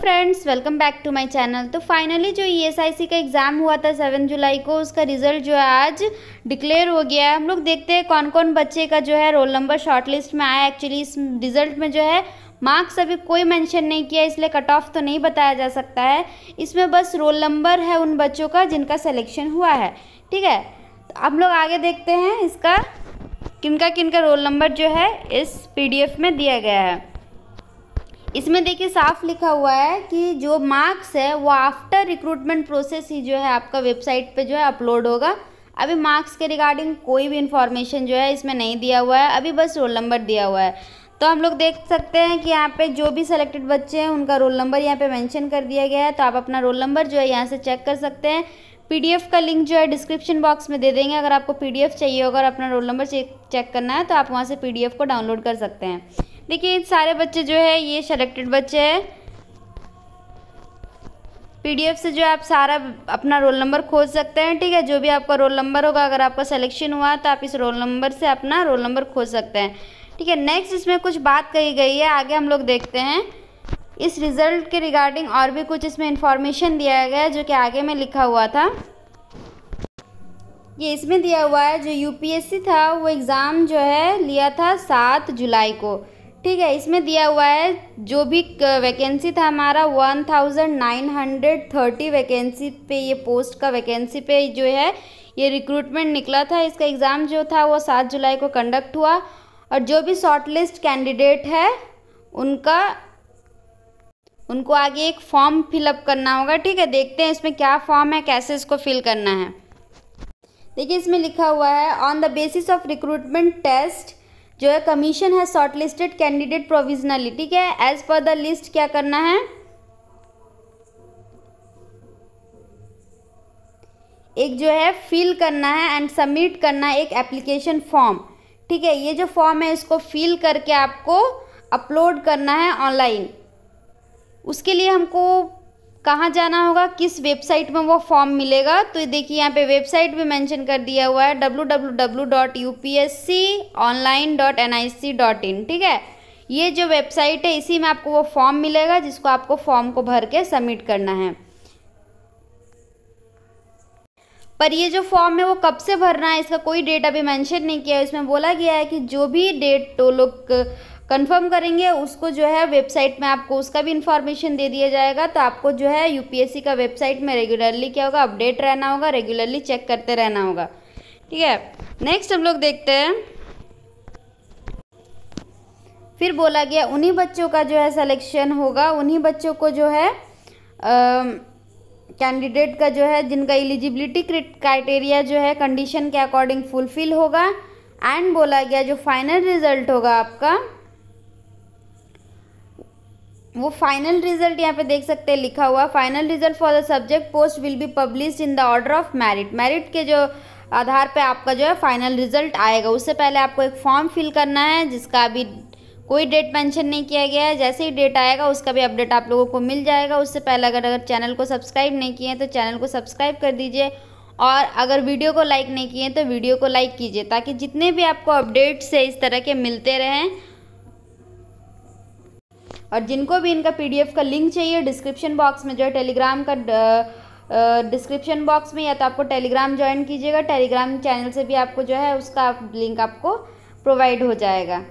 friends welcome back to my channel तो finally जो ESIC e का एग्ज़ाम हुआ था सेवन जुलाई को उसका रिज़ल्ट जो है आज डिक्लेयर हो गया है हम लोग देखते हैं कौन कौन बच्चे का जो है रोल नंबर शॉर्टलिस्ट में आया एक्चुअली इस रिज़ल्ट में जो है मार्क्स अभी कोई मेंशन नहीं किया इसलिए कट ऑफ तो नहीं बताया जा सकता है इसमें बस रोल नंबर है उन बच्चों का जिनका सलेक्शन हुआ है ठीक है तो हम लोग आगे देखते हैं इसका किनका किनका रोल नंबर जो है इस पी में दिया गया है इसमें देखिए साफ लिखा हुआ है कि जो मार्क्स है वो आफ्टर रिक्रूटमेंट प्रोसेस ही जो है आपका वेबसाइट पे जो है अपलोड होगा अभी मार्क्स के रिगार्डिंग कोई भी इन्फॉर्मेशन जो है इसमें नहीं दिया हुआ है अभी बस रोल नंबर दिया हुआ है तो हम लोग देख सकते हैं कि यहाँ पे जो भी सिलेक्टेड बच्चे हैं उनका रोल नंबर यहाँ पे मेंशन कर दिया गया है तो आप अपना रोल नंबर जो है यहाँ से चेक कर सकते हैं पीडीएफ का लिंक जो है डिस्क्रिप्शन बॉक्स में दे देंगे अगर आपको पीडीएफ चाहिए होगा और अपना रोल नंबर चेक चेक करना है तो आप वहाँ से पीडीएफ को डाउनलोड कर सकते हैं देखिए सारे बच्चे जो है ये सेलेक्टेड बच्चे हैं पीडीएफ से जो है आप सारा अपना रोल नंबर खोज सकते हैं ठीक है जो भी आपका रोल नंबर होगा अगर आपका सिलेक्शन हुआ तो आप इस रोल नंबर से अपना रोल नंबर खोज सकते हैं ठीक है नेक्स्ट इसमें कुछ बात कही गई है आगे हम लोग देखते हैं इस रिज़ल्ट के रिगार्डिंग और भी कुछ इसमें इन्फॉर्मेशन दिया गया है जो कि आगे में लिखा हुआ था ये इसमें दिया हुआ है जो यूपीएससी था वो एग्ज़ाम जो है लिया था सात जुलाई को ठीक है इसमें दिया हुआ है जो भी वैकेंसी था हमारा one thousand nine hundred thirty vacancy पे ये पोस्ट का वैकेंसी पे जो है ये रिक्रूटमेंट निकला था इसका एग्ज़ाम जो था वो सात जुलाई को कंडक्ट हुआ और जो भी शॉर्टलिस्ट कैंडिडेट है उनका उनको आगे एक फॉर्म फिलअप करना होगा ठीक है देखते हैं इसमें क्या फॉर्म है कैसे इसको फिल करना है देखिए इसमें लिखा हुआ है on the basis of recruitment test जो है कमीशन है शॉर्टलिस्टेड कैंडिडेट प्रोविजनली ठीक है एज पर द लिस्ट क्या करना है एक जो है फिल करना है एंड सबमिट करना है एक एप्लीकेशन फॉर्म ठीक है ये जो फॉर्म है इसको फिल करके आपको अपलोड करना है ऑनलाइन उसके लिए हमको कहाँ जाना होगा किस वेबसाइट में वो फॉर्म मिलेगा तो देखिए यहाँ पे वेबसाइट भी मेंशन कर दिया हुआ है www.upsconline.nic.in ठीक है ये जो वेबसाइट है इसी में आपको वो फॉर्म मिलेगा जिसको आपको फॉर्म को भर के सबमिट करना है पर ये जो फॉर्म है वो कब से भरना है इसका कोई डेट अभी मेंशन नहीं किया है इसमें बोला गया है कि जो भी डेट तो लोग कंफर्म करेंगे उसको जो है वेबसाइट में आपको उसका भी इन्फॉर्मेशन दे दिया जाएगा तो आपको जो है यूपीएससी का वेबसाइट में रेगुलरली क्या होगा अपडेट रहना होगा रेगुलरली चेक करते रहना होगा ठीक है नेक्स्ट हम लोग देखते हैं फिर बोला गया उन्हीं बच्चों का जो है सिलेक्शन होगा उन्हीं बच्चों को जो है कैंडिडेट का जो है जिनका एलिजिबिलिटी क्राइटेरिया जो है कंडीशन के अकॉर्डिंग फुलफिल होगा एंड बोला गया जो फाइनल रिजल्ट होगा आपका वो फाइनल रिजल्ट यहाँ पे देख सकते हैं लिखा हुआ final result for the subject post will be publish in the order of merit merit के जो आधार पे आपका जो है फाइनल रिजल्ट आएगा उससे पहले आपको एक फॉर्म फिल करना है जिसका अभी कोई डेट मेंशन नहीं किया गया है जैसे ही डेट आएगा उसका भी अपडेट आप लोगों को मिल जाएगा उससे पहले अगर अगर चैनल को सब्सक्राइब नहीं किए हैं तो चैनल को सब्सक्राइब कर दीजिए और अगर वीडियो को लाइक नहीं किए तो वीडियो को लाइक कीजिए ताकि जितने भी आपको अपडेट्स है इस तरह के मिलते रहें और जिनको भी इनका पीडीएफ का लिंक चाहिए डिस्क्रिप्शन बॉक्स में जो है टेलीग्राम का डिस्क्रिप्शन बॉक्स में या तो आपको टेलीग्राम ज्वाइन कीजिएगा टेलीग्राम चैनल से भी आपको जो है उसका लिंक आपको प्रोवाइड हो जाएगा